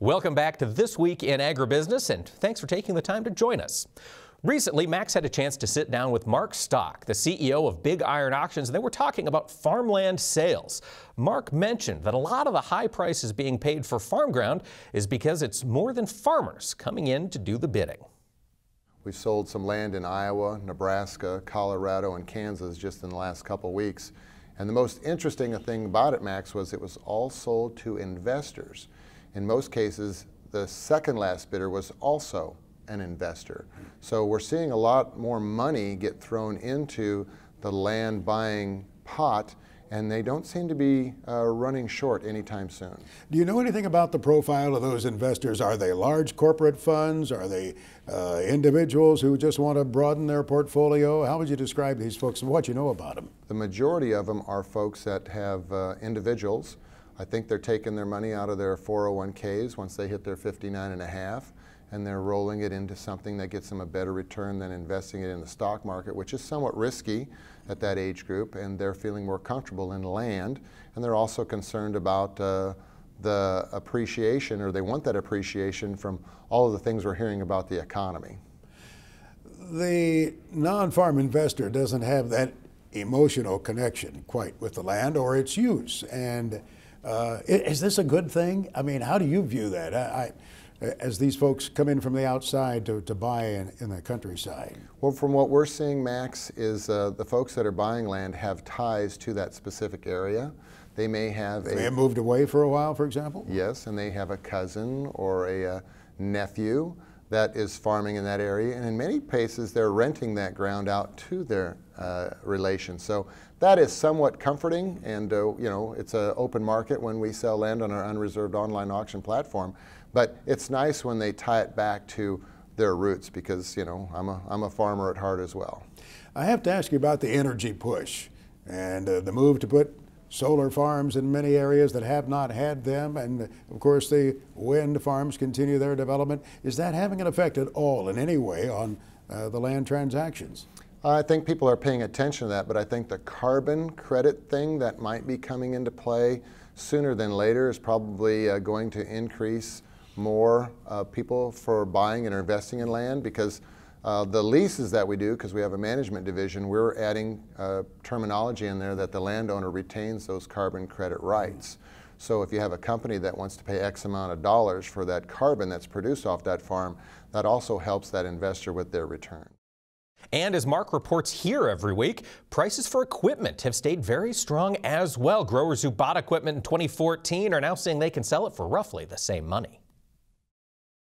Welcome back to This Week in Agribusiness, and thanks for taking the time to join us. Recently, Max had a chance to sit down with Mark Stock, the CEO of Big Iron Auctions, and they were talking about farmland sales. Mark mentioned that a lot of the high prices being paid for farm ground is because it's more than farmers coming in to do the bidding. We've sold some land in Iowa, Nebraska, Colorado, and Kansas just in the last couple weeks. And the most interesting thing about it, Max, was it was all sold to investors. In most cases, the second last bidder was also an investor. So we're seeing a lot more money get thrown into the land buying pot and they don't seem to be uh, running short anytime soon. Do you know anything about the profile of those investors? Are they large corporate funds? Are they uh, individuals who just want to broaden their portfolio? How would you describe these folks and what you know about them? The majority of them are folks that have uh, individuals I think they're taking their money out of their 401ks once they hit their 59 and a half, and they're rolling it into something that gets them a better return than investing it in the stock market, which is somewhat risky at that age group, and they're feeling more comfortable in land, and they're also concerned about uh, the appreciation, or they want that appreciation from all of the things we're hearing about the economy. The non-farm investor doesn't have that emotional connection quite with the land or its use, and uh, is this a good thing? I mean, how do you view that? I, I, as these folks come in from the outside to, to buy in, in, the countryside? Well, from what we're seeing, Max, is uh, the folks that are buying land have ties to that specific area. They may have they a. They have moved away for a while, for example? Yes, and they have a cousin or a, a uh, nephew that is farming in that area. And in many cases, they're renting that ground out to their uh, relations. So that is somewhat comforting. And, uh, you know, it's an open market when we sell land on our unreserved online auction platform. But it's nice when they tie it back to their roots because, you know, I'm a, I'm a farmer at heart as well. I have to ask you about the energy push and uh, the move to put solar farms in many areas that have not had them, and of course the wind farms continue their development. Is that having an effect at all in any way on uh, the land transactions? I think people are paying attention to that, but I think the carbon credit thing that might be coming into play sooner than later is probably uh, going to increase more uh, people for buying and investing in land because uh, the leases that we do, because we have a management division, we're adding uh, terminology in there that the landowner retains those carbon credit rights. So if you have a company that wants to pay X amount of dollars for that carbon that's produced off that farm, that also helps that investor with their return. And as Mark reports here every week, prices for equipment have stayed very strong as well. Growers who bought equipment in 2014 are now saying they can sell it for roughly the same money.